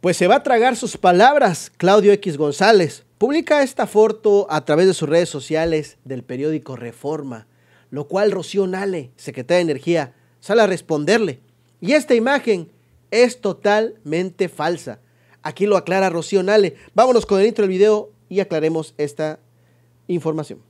pues se va a tragar sus palabras Claudio X González. Publica esta foto a través de sus redes sociales del periódico Reforma, lo cual Rocío Nale, secretaria de Energía, sale a responderle. Y esta imagen es totalmente falsa. Aquí lo aclara Rocío Nale. Vámonos con el intro del video y aclaremos esta información.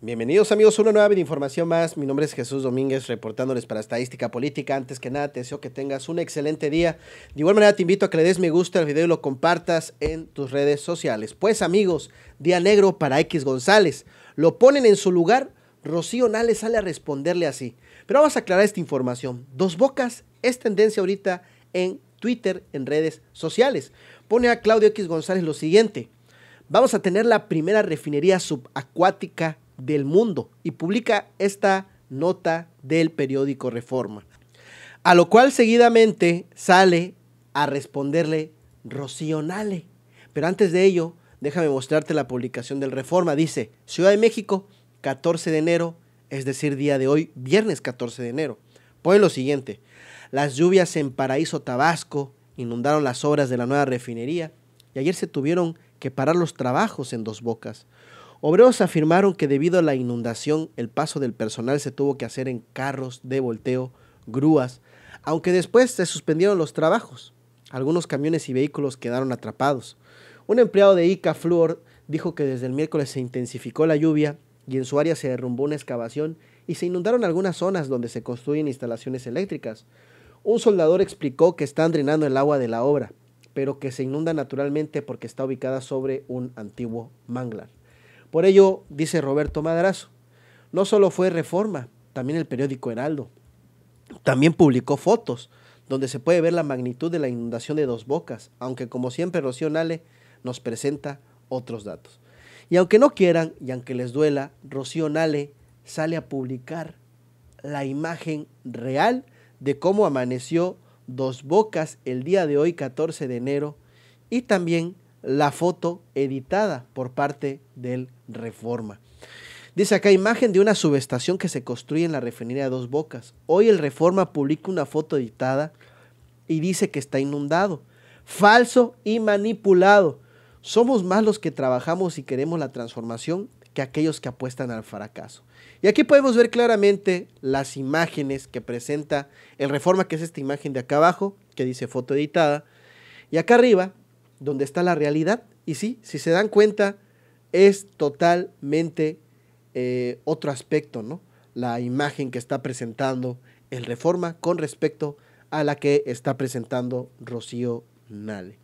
Bienvenidos amigos una nueva información más. Mi nombre es Jesús Domínguez, reportándoles para Estadística Política. Antes que nada, te deseo que tengas un excelente día. De igual manera, te invito a que le des me gusta al video y lo compartas en tus redes sociales. Pues amigos, día negro para X González. Lo ponen en su lugar. Rocío Nales sale a responderle así. Pero vamos a aclarar esta información. Dos Bocas es tendencia ahorita en Twitter, en redes sociales. Pone a Claudio X González lo siguiente. Vamos a tener la primera refinería subacuática del mundo y publica esta nota del periódico Reforma. A lo cual seguidamente sale a responderle Rocío Nale, Pero antes de ello, déjame mostrarte la publicación del Reforma. Dice, Ciudad de México, 14 de enero, es decir, día de hoy, viernes 14 de enero. Pone lo siguiente, las lluvias en Paraíso Tabasco inundaron las obras de la nueva refinería y ayer se tuvieron que parar los trabajos en dos bocas. Obreros afirmaron que debido a la inundación el paso del personal se tuvo que hacer en carros de volteo, grúas, aunque después se suspendieron los trabajos. Algunos camiones y vehículos quedaron atrapados. Un empleado de Ica Fluor dijo que desde el miércoles se intensificó la lluvia y en su área se derrumbó una excavación y se inundaron algunas zonas donde se construyen instalaciones eléctricas. Un soldador explicó que están drenando el agua de la obra, pero que se inunda naturalmente porque está ubicada sobre un antiguo manglar. Por ello, dice Roberto Madrazo, no solo fue Reforma, también el periódico Heraldo. También publicó fotos donde se puede ver la magnitud de la inundación de Dos Bocas, aunque como siempre Rocío Nale nos presenta otros datos. Y aunque no quieran y aunque les duela, Rocío Nale sale a publicar la imagen real de cómo amaneció Dos Bocas el día de hoy, 14 de enero, y también la foto editada por parte del Reforma. Dice acá imagen de una subestación que se construye en la refinería de Dos Bocas. Hoy el Reforma publica una foto editada y dice que está inundado. Falso y manipulado. Somos más los que trabajamos y queremos la transformación que aquellos que apuestan al fracaso. Y aquí podemos ver claramente las imágenes que presenta el Reforma, que es esta imagen de acá abajo, que dice foto editada. Y acá arriba, donde está la realidad. Y sí, si se dan cuenta, es totalmente eh, otro aspecto, ¿no? La imagen que está presentando el Reforma con respecto a la que está presentando Rocío Nale.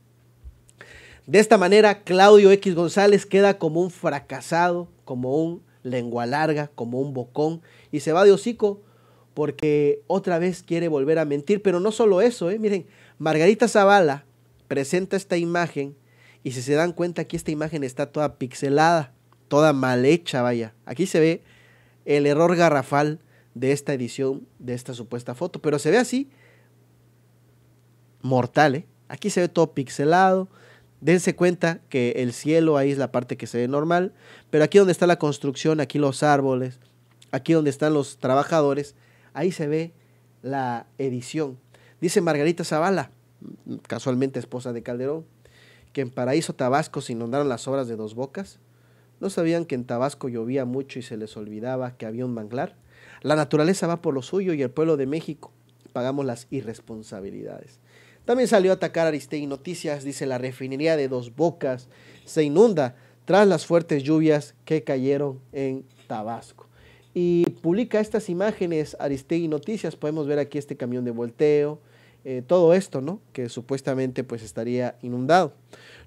De esta manera, Claudio X González queda como un fracasado, como un lengua larga, como un bocón, y se va de hocico porque otra vez quiere volver a mentir. Pero no solo eso, ¿eh? miren, Margarita Zavala presenta esta imagen y si se dan cuenta, aquí esta imagen está toda pixelada, toda mal hecha, vaya. Aquí se ve el error garrafal de esta edición, de esta supuesta foto. Pero se ve así, mortal, ¿eh? Aquí se ve todo pixelado. Dense cuenta que el cielo ahí es la parte que se ve normal. Pero aquí donde está la construcción, aquí los árboles, aquí donde están los trabajadores, ahí se ve la edición. Dice Margarita Zavala, casualmente esposa de Calderón que en Paraíso Tabasco se inundaron las obras de Dos Bocas? ¿No sabían que en Tabasco llovía mucho y se les olvidaba que había un manglar? La naturaleza va por lo suyo y el pueblo de México pagamos las irresponsabilidades. También salió a atacar Aristegui Noticias, dice la refinería de Dos Bocas se inunda tras las fuertes lluvias que cayeron en Tabasco. Y publica estas imágenes Aristegui Noticias, podemos ver aquí este camión de volteo, eh, todo esto, ¿no? Que supuestamente pues estaría inundado.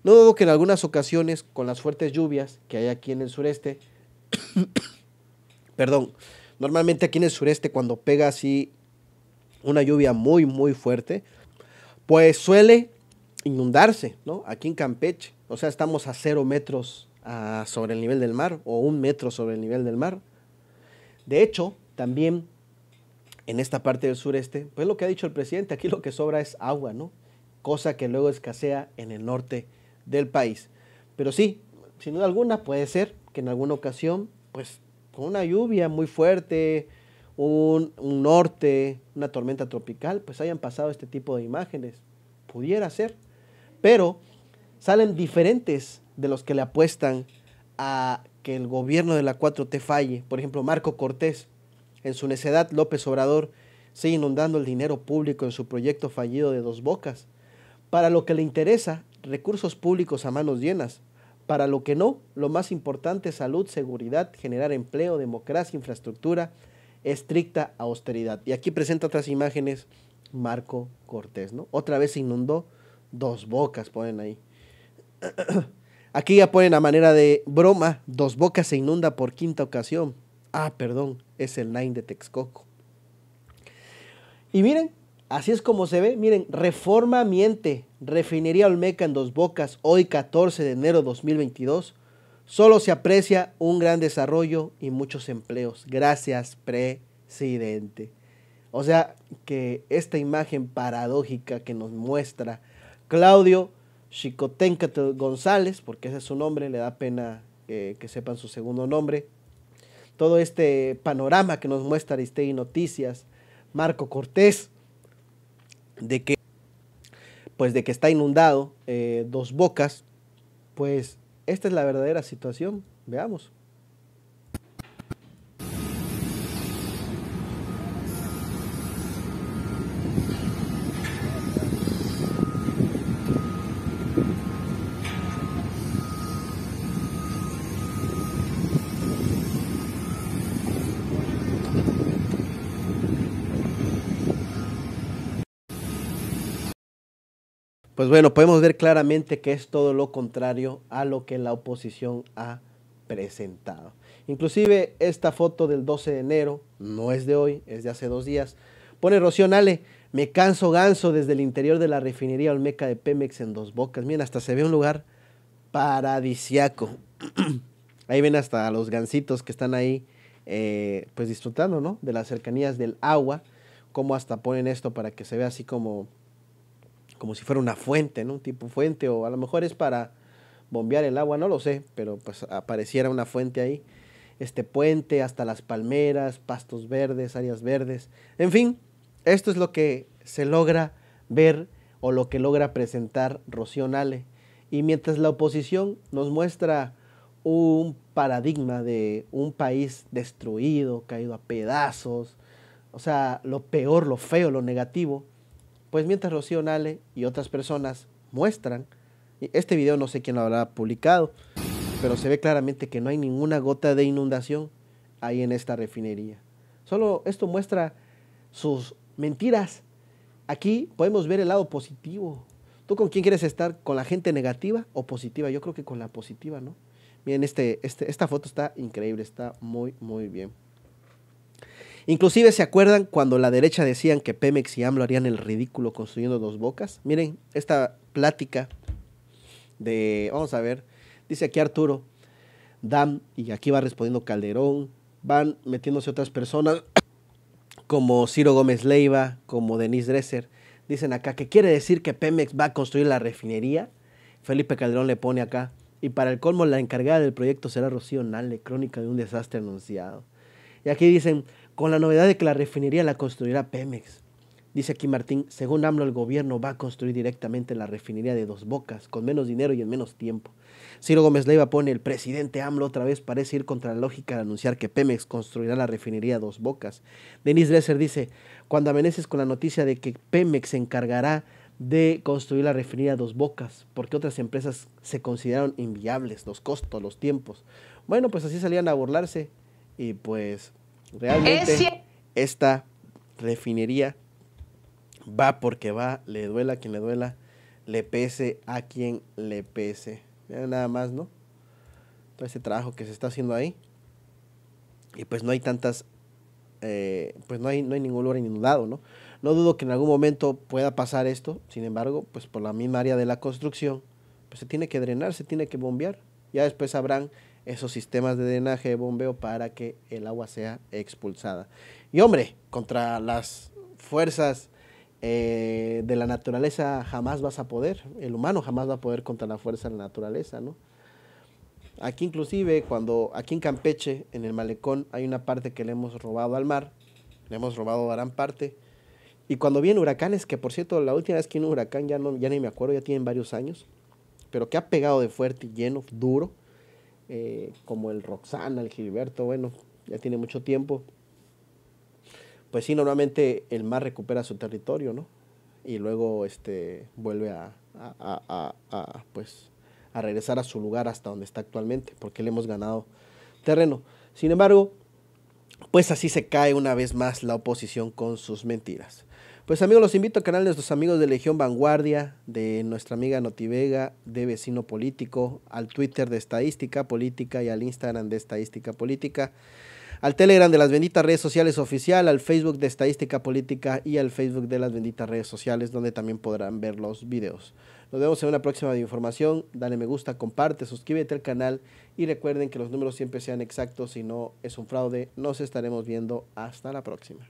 No dudo que en algunas ocasiones, con las fuertes lluvias que hay aquí en el sureste, perdón, normalmente aquí en el sureste cuando pega así una lluvia muy, muy fuerte, pues suele inundarse, ¿no? Aquí en Campeche, o sea, estamos a cero metros ah, sobre el nivel del mar o un metro sobre el nivel del mar. De hecho, también en esta parte del sureste, pues lo que ha dicho el presidente, aquí lo que sobra es agua, ¿no? Cosa que luego escasea en el norte del país. Pero sí, sin duda alguna puede ser que en alguna ocasión, pues con una lluvia muy fuerte, un, norte, una tormenta tropical, pues hayan pasado este tipo de imágenes. Pudiera ser. Pero salen diferentes de los que le apuestan a que el gobierno de la 4T falle. Por ejemplo, Marco Cortés, en su necedad, López Obrador sigue inundando el dinero público en su proyecto fallido de dos bocas. Para lo que le interesa, recursos públicos a manos llenas. Para lo que no, lo más importante, salud, seguridad, generar empleo, democracia, infraestructura, estricta austeridad. Y aquí presenta otras imágenes Marco Cortés, ¿no? Otra vez se inundó dos bocas, ponen ahí. Aquí ya ponen a manera de broma, dos bocas se inunda por quinta ocasión. Ah, perdón, es el Nine de Texcoco. Y miren, así es como se ve. Miren, reforma miente. Refinería Olmeca en Dos Bocas, hoy 14 de enero de 2022. Solo se aprecia un gran desarrollo y muchos empleos. Gracias, presidente. O sea que esta imagen paradójica que nos muestra Claudio Chicotenca González, porque ese es su nombre, le da pena eh, que sepan su segundo nombre, todo este panorama que nos muestra Aristegui Noticias, Marco Cortés, de que, pues de que está inundado eh, dos bocas, pues esta es la verdadera situación. Veamos. Pues bueno, podemos ver claramente que es todo lo contrario a lo que la oposición ha presentado. Inclusive esta foto del 12 de enero, no es de hoy, es de hace dos días, pone Rocío Nale, me canso ganso desde el interior de la refinería Olmeca de Pemex en Dos Bocas. Miren, hasta se ve un lugar paradisiaco. ahí ven hasta los gansitos que están ahí, eh, pues disfrutando, ¿no? De las cercanías del agua, como hasta ponen esto para que se vea así como como si fuera una fuente, ¿no? Un tipo fuente, o a lo mejor es para bombear el agua, no lo sé, pero pues apareciera una fuente ahí. Este puente, hasta las palmeras, pastos verdes, áreas verdes. En fin, esto es lo que se logra ver o lo que logra presentar Rocío Nale. Y mientras la oposición nos muestra un paradigma de un país destruido, caído a pedazos, o sea, lo peor, lo feo, lo negativo, pues mientras Rocío Nale y otras personas muestran, este video no sé quién lo habrá publicado, pero se ve claramente que no hay ninguna gota de inundación ahí en esta refinería. Solo esto muestra sus mentiras. Aquí podemos ver el lado positivo. ¿Tú con quién quieres estar? ¿Con la gente negativa o positiva? Yo creo que con la positiva, ¿no? Miren, este, este esta foto está increíble, está muy, muy bien. Inclusive se acuerdan cuando la derecha decían que Pemex y AMLO harían el ridículo construyendo dos bocas. Miren, esta plática de, vamos a ver, dice aquí Arturo, Dan, y aquí va respondiendo Calderón, van metiéndose otras personas como Ciro Gómez Leiva, como Denise Dresser. Dicen acá que quiere decir que Pemex va a construir la refinería. Felipe Calderón le pone acá. Y para el colmo, la encargada del proyecto será Rocío Nale, crónica de un desastre anunciado. Y aquí dicen, con la novedad de que la refinería la construirá Pemex. Dice aquí Martín, según AMLO el gobierno va a construir directamente la refinería de Dos Bocas, con menos dinero y en menos tiempo. Ciro Gómez Leiva pone, el presidente AMLO otra vez parece ir contra la lógica de anunciar que Pemex construirá la refinería Dos Bocas. Denise Dresser dice, cuando amaneces con la noticia de que Pemex se encargará de construir la refinería Dos Bocas, porque otras empresas se consideraron inviables, los costos, los tiempos. Bueno, pues así salían a burlarse y pues Realmente esta refinería va porque va, le duela a quien le duela, le pese a quien le pese. nada más, ¿no? Todo ese trabajo que se está haciendo ahí. Y pues no hay tantas, eh, pues no hay, no hay ningún lugar inundado, ¿no? No dudo que en algún momento pueda pasar esto, sin embargo, pues por la misma área de la construcción, pues se tiene que drenar, se tiene que bombear. Ya después sabrán esos sistemas de drenaje, de bombeo para que el agua sea expulsada. Y hombre, contra las fuerzas eh, de la naturaleza jamás vas a poder, el humano jamás va a poder contra la fuerza de la naturaleza, ¿no? Aquí inclusive, cuando aquí en Campeche, en el malecón, hay una parte que le hemos robado al mar, le hemos robado gran parte, y cuando vienen huracanes, que por cierto, la última vez que vino un huracán, ya, no, ya ni me acuerdo, ya tienen varios años, pero que ha pegado de fuerte, lleno, duro, eh, como el Roxana, el Gilberto, bueno, ya tiene mucho tiempo. Pues sí, normalmente el mar recupera su territorio, ¿no? Y luego este, vuelve pues, a regresar a su lugar hasta donde está actualmente, porque le hemos ganado terreno. Sin embargo, pues así se cae una vez más la oposición con sus mentiras. Pues amigos, los invito al canal de nuestros amigos de Legión Vanguardia, de nuestra amiga Notivega, de Vecino Político, al Twitter de Estadística Política y al Instagram de Estadística Política, al Telegram de las benditas redes sociales oficial, al Facebook de Estadística Política y al Facebook de las benditas redes sociales, donde también podrán ver los videos. Nos vemos en una próxima de información. Dale me gusta, comparte, suscríbete al canal y recuerden que los números siempre sean exactos. Si no es un fraude, nos estaremos viendo hasta la próxima.